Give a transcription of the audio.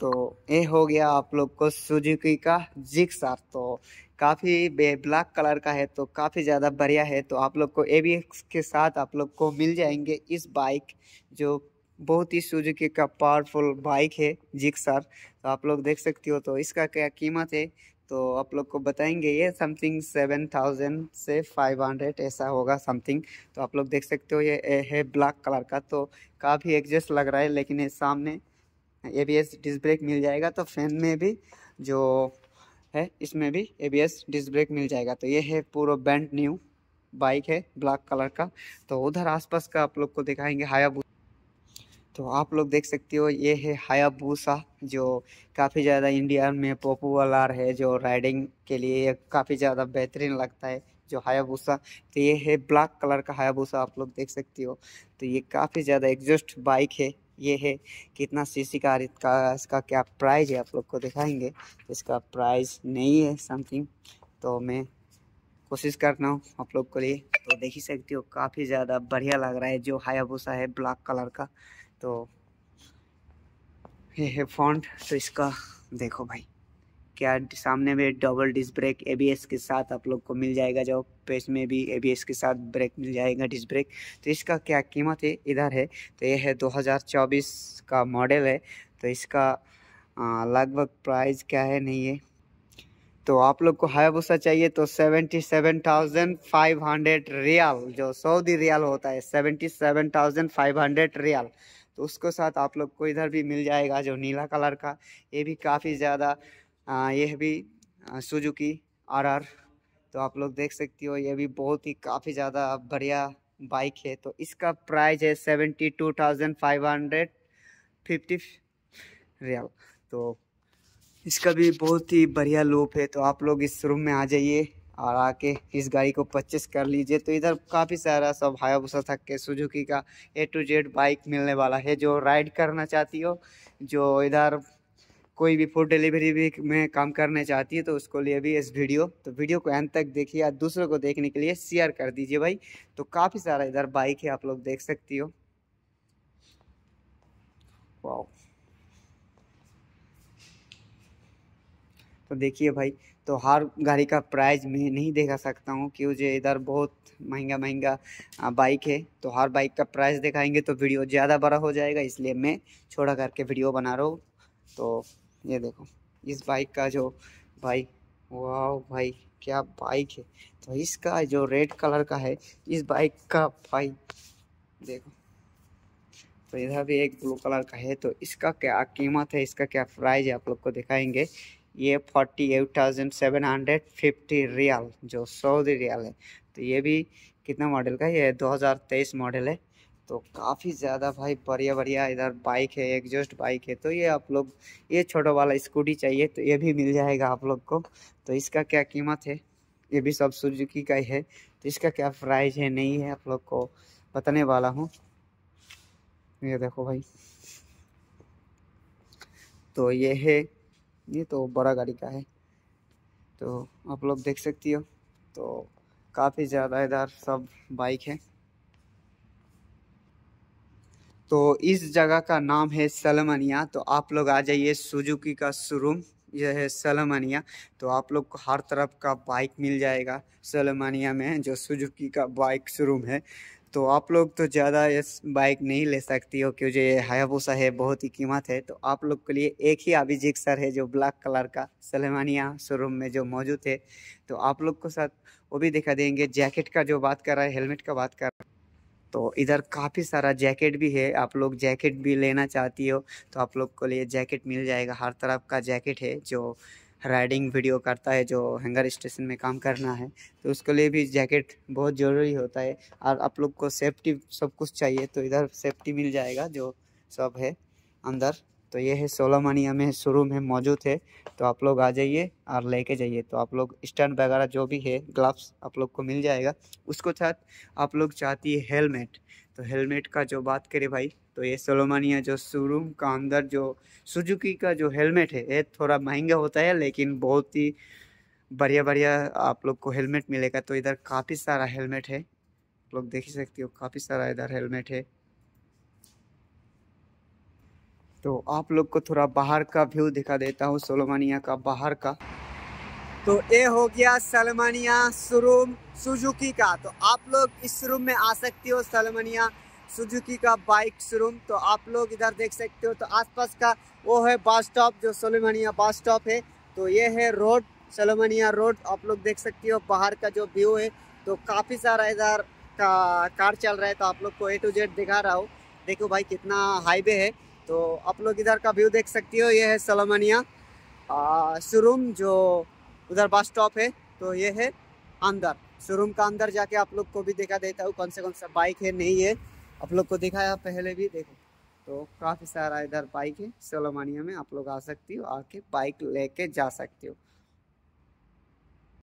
तो ये हो गया आप लोग को सुजुकी का जिक्सार तो काफ़ी ब्लैक कलर का है तो काफ़ी ज़्यादा बढ़िया है तो आप लोग को ए बी एक्स के साथ आप लोग को मिल जाएंगे इस बाइक जो बहुत ही सुजुकी का पावरफुल बाइक है जिक्सार तो आप लोग देख सकती हो तो इसका क्या कीमत है तो आप लोग को बताएंगे ये समथिंग सेवन थाउजेंड से फाइव हंड्रेड ऐसा होगा समथिंग तो आप लोग देख सकते हो ये है ब्लैक कलर का तो काफ़ी एडजस्ट लग रहा है लेकिन ये सामने A B S disc brake मिल जाएगा तो फैन में भी जो है इसमें भी A B S disc brake मिल जाएगा तो ये है पूरा बैंड न्यू बाइक है ब्लैक कलर का तो उधर आसपास का आप लोग को दिखाएंगे हायाबू तो आप लोग देख सकते हो ये है हायाबूसा जो काफ़ी ज़्यादा इंडिया में पॉपुलर है जो राइडिंग के लिए काफ़ी ज़्यादा बेहतरीन लगता है जो हायाबूसा तो ये है ब्लैक कलर का हायाबूसा आप लोग देख सकते हो तो ये काफ़ी ज़्यादा एग्जस्ट बाइक है ये है कितना सीसी का इसका क्या प्राइस है आप लोग को दिखाएंगे इसका प्राइस नहीं है समथिंग तो मैं कोशिश कर रहा हूँ आप लोग को लिए तो देख ही सकते हो काफ़ी ज़्यादा बढ़िया लग रहा है जो हायाभूसा है ब्लैक कलर का तो ये है फॉन्ट तो इसका देखो भाई क्या सामने में डबल डिस्क ब्रेक ए के साथ आप लोग को मिल जाएगा जो पेस में भी ए के साथ ब्रेक मिल जाएगा डिस्क ब्रेक तो इसका क्या कीमत है इधर है तो ये है 2024 का मॉडल है तो इसका लगभग प्राइस क्या है नहीं है तो आप लोग को हायाबूसा चाहिए तो seventy seven thousand five hundred riyal जो सऊदी रियाल होता है seventy seven thousand five hundred riyal तो उसके साथ आप लोग को इधर भी मिल जाएगा जो नीला कलर का ये भी काफ़ी ज़्यादा यह भी सुजुकी आरआर तो आप लोग देख सकती हो यह भी बहुत ही काफ़ी ज़्यादा बढ़िया बाइक है तो इसका प्राइस है seventy two thousand five hundred fifty riyal तो इसका भी बहुत ही बढ़िया लूप है तो आप लोग इस रूम में आ जाइए और आके इस गाड़ी को परचेस कर लीजिए तो इधर काफ़ी सारा सब हायाबूसा थक के सुजुकी का ए टू जेड बाइक मिलने वाला है जो राइड करना चाहती हो जो इधर कोई भी फूड डिलीवरी भी में काम करना चाहती है तो उसको लिए भी इस वीडियो तो वीडियो को एंड तक देखिए या दूसरों को देखने के लिए शेयर कर दीजिए भाई तो काफ़ी सारा इधर बाइक है आप लोग देख सकती हो वाओ तो देखिए भाई तो हर गाड़ी का प्राइस मैं नहीं देखा सकता हूँ क्योंकि इधर बहुत महंगा महंगा बाइक है तो हर बाइक का प्राइस दिखाएंगे तो वीडियो ज़्यादा बड़ा हो जाएगा इसलिए मैं छोड़ा करके वीडियो बना रहा हूँ तो ये देखो इस बाइक का जो भाई वाह भाई क्या बाइक है तो इसका जो रेड कलर का है इस बाइक का भाई देखो तो इधर भी एक ब्लू कलर का है तो इसका क्या कीमत है इसका क्या प्राइस है आप लोग को दिखाएंगे ये forty eight thousand seven hundred fifty riyal जो सऊदी रियाल है तो ये भी कितना मॉडल का है ये तेईस मॉडल है तो काफ़ी ज़्यादा भाई बढ़िया बढ़िया इधर बाइक है एग्जॉस्ट बाइक है तो ये आप लोग ये छोटा वाला स्कूटी चाहिए तो ये भी मिल जाएगा आप लोग को तो इसका क्या कीमत है ये भी सब सुजुकी का ही है तो इसका क्या प्राइस है नहीं है आप लोग को बताने वाला हूँ ये देखो भाई तो ये है ये तो बड़ा गाड़ी का है तो आप लोग देख सकती हो तो काफ़ी ज़्यादा इधर सब बाइक है तो इस जगह का नाम है सलमानिया तो आप लोग आ जाइए सुजुकी का शोरूम यह है सलमानिया तो आप लोग को हर तरफ का बाइक मिल जाएगा सलमानिया में जो सुजुकी का बाइक शोरूम है तो आप लोग तो ज़्यादा इस बाइक नहीं ले सकती हो क्योंकि ये हायाबूसा है बहुत ही कीमत है तो आप लोग के लिए एक ही अभिजीत सर है जो ब्लैक कलर का सलेमानिया शोरूम में जो मौजूद है तो आप लोग को साथ वो भी दिखा देंगे जैकेट का जो बात कर रहा है हेलमेट का बात कर तो इधर काफ़ी सारा जैकेट भी है आप लोग जैकेट भी लेना चाहती हो तो आप लोग को लिए जैकेट मिल जाएगा हर तरफ का जैकेट है जो राइडिंग वीडियो करता है जो हैंगर स्टेशन में काम करना है तो उसके लिए भी जैकेट बहुत ज़रूरी होता है और आप लोग को सेफ्टी सब कुछ चाहिए तो इधर सेफ्टी मिल जाएगा जो सब है अंदर तो ये है सोलह में शुरू में मौजूद है तो आप लोग आ जाइए और लेके जाइए तो आप लोग स्टैंड वगैरह जो भी है ग्लव्स आप लोग को मिल जाएगा उसको साथ आप लोग चाहती है हेलमेट तो हेलमेट का जो बात करें भाई तो ये सोलोमानिया जो शोरूम का अंदर जो सुजुकी का जो हेलमेट है ये थोड़ा महंगा होता है लेकिन बहुत ही बढ़िया बढ़िया आप लोग को हेलमेट मिलेगा तो इधर काफ़ी सारा हेलमेट है आप लोग देख ही सकते हो काफ़ी सारा इधर हेलमेट है तो आप लोग को थोड़ा बाहर का व्यू दिखा देता हूँ सोलोमानिया का बाहर का तो ये हो गया सलमानिया शोरूम सुजुकी का तो आप लोग इस शोरूम में आ सकते हो सलमानिया सुजुकी का बाइक शोरूम तो आप लोग इधर देख सकते हो तो आसपास का वो है बस स्टॉप जो सलमानिया बस स्टॉप है तो ये है रोड सलमानिया रोड आप लोग देख सकते हो बाहर का जो व्यू है तो काफ़ी सारा इधर का कार चल रहा है तो आप लोग को ए टू जेड दिखा रहा हूँ देखो भाई कितना हाईवे है तो आप लोग इधर का व्यू देख सकती हो ये है सलमनिया शोरूम जो उधर बस स्टॉप है तो ये है अंदर शोरूम का अंदर जाके आप लोग को भी देखा देता हूँ कौन से कौन सा बाइक है नहीं है आप लोग को दिखाया पहले भी देखो तो काफ़ी सारा इधर बाइक है सोलोमानिया में आप लोग आ सकती हो आके बाइक लेके जा सकती हो